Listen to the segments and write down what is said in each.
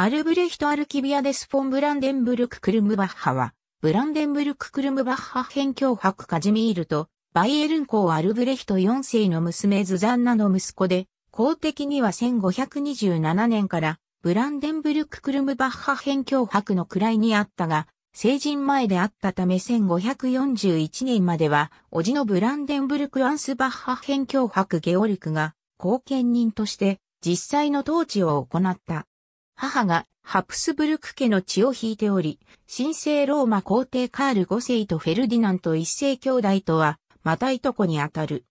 アルブレヒト・アルキビアデス・フォン・ブランデンブルク・クルムバッハは、ブランデンブルク・クルムバッハ編教博カジミールと、バイエルン公アルブレヒト4世の娘ズザンナの息子で、公的には1527年から、ブランデンブルク・クルムバッハ編教博の位にあったが、成人前であったため1541年までは、叔父のブランデンブルク・アンスバッハ編教博ゲオルクが、後見人として、実際の統治を行った。母がハプスブルク家の血を引いており、神聖ローマ皇帝カール5世とフェルディナント1世兄弟とは、またいとこにあたる。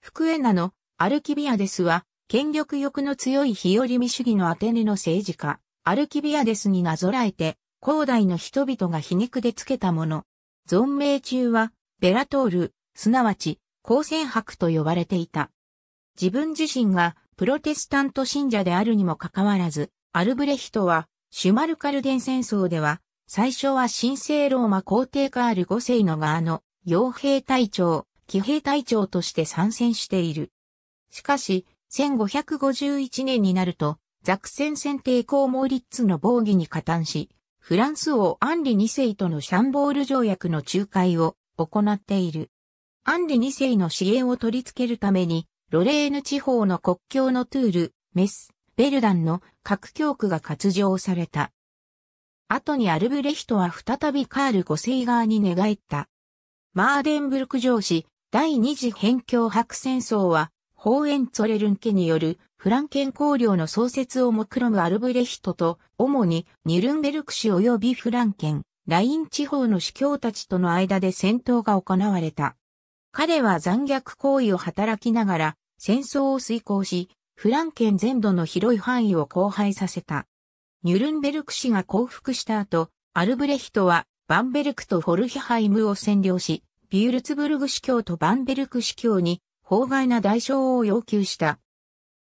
福エナのアルキビアデスは、権力欲の強い日和見主義のアテネの政治家、アルキビアデスになぞらえて、広大の人々が皮肉でつけたもの。存命中は、ベラトール、すなわち、光線博と呼ばれていた。自分自身がプロテスタント信者であるにもかかわらず、アルブレヒトは、シュマルカルデン戦争では、最初は神聖ローマ皇帝カール5世の側の、傭兵隊長、騎兵隊長として参戦している。しかし、1551年になると、ザクセン選抵公モーリッツの防御に加担し、フランス王アンリ2世とのシャンボール条約の仲介を行っている。アンリ2世の支援を取り付けるために、ロレーヌ地方の国境のトゥール、メス、ベルダンの核教区が割譲された。後にアルブレヒトは再びカール5世側に寝返った。マーデンブルク城市第二次辺境白戦争は、ホーエンツォレルン家によるフランケン公領の創設を目論むアルブレヒトと、主にニルンベルク市及びフランケン、ライン地方の司教たちとの間で戦闘が行われた。彼は残虐行為を働きながら戦争を遂行し、フランケン全土の広い範囲を荒廃させた。ニュルンベルク氏が降伏した後、アルブレヒトはバンベルクとフォルヒハイムを占領し、ビュルツブルグ司教とバンベルク司教に法外な代償を要求した。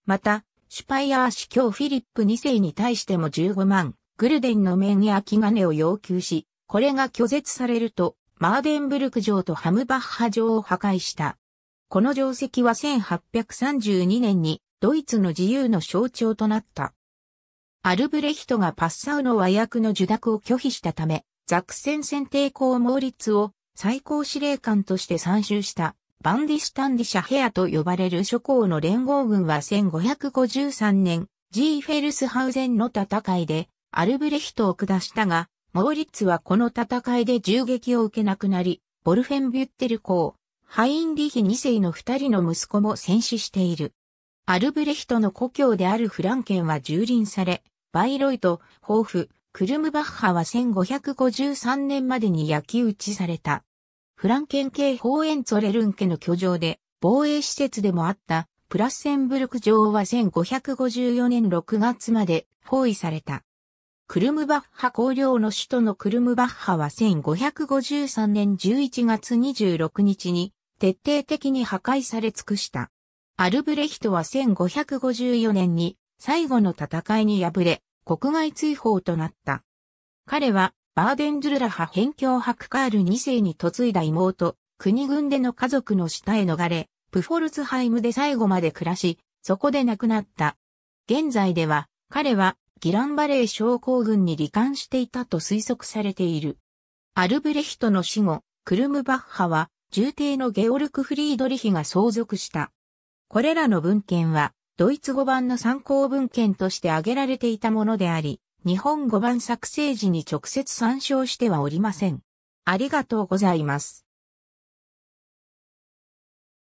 また、シュパイアー司教フィリップ2世に対しても15万グルデンの面や木き金を要求し、これが拒絶されると、マーデンブルク城とハムバッハ城を破壊した。この城跡は1832年にドイツの自由の象徴となった。アルブレヒトがパッサウの和訳の受諾を拒否したため、ザクセン選定校モーリッツを最高司令官として参集したバンディスタンディシャヘアと呼ばれる諸侯の連合軍は1553年、ジーフェルスハウゼンの戦いでアルブレヒトを下したが、モーリッツはこの戦いで銃撃を受けなくなり、ボルフェンビュッテル公、ハインリヒ2世の2人の息子も戦死している。アルブレヒトの故郷であるフランケンは蹂躙され、バイロイト、ホーフ、クルムバッハは1553年までに焼き打ちされた。フランケン系ホーエンツォレルン家の居城で、防衛施設でもあったプラッセンブルク城は1554年6月まで包囲された。クルムバッハ公領の首都のクルムバッハは1553年11月26日に徹底的に破壊され尽くした。アルブレヒトは1554年に最後の戦いに敗れ、国外追放となった。彼は、バーデンズルラハ辺境伯カール2世に嫁いだ妹、国軍での家族の下へ逃れ、プフォルツハイムで最後まで暮らし、そこで亡くなった。現在では、彼は、ギランバレー症候群に罹患していたと推測されている。アルブレヒトの死後、クルムバッハは、重帝のゲオルク・フリードリヒが相続した。これらの文献は、ドイツ語版の参考文献として挙げられていたものであり、日本語版作成時に直接参照してはおりません。ありがとうございます。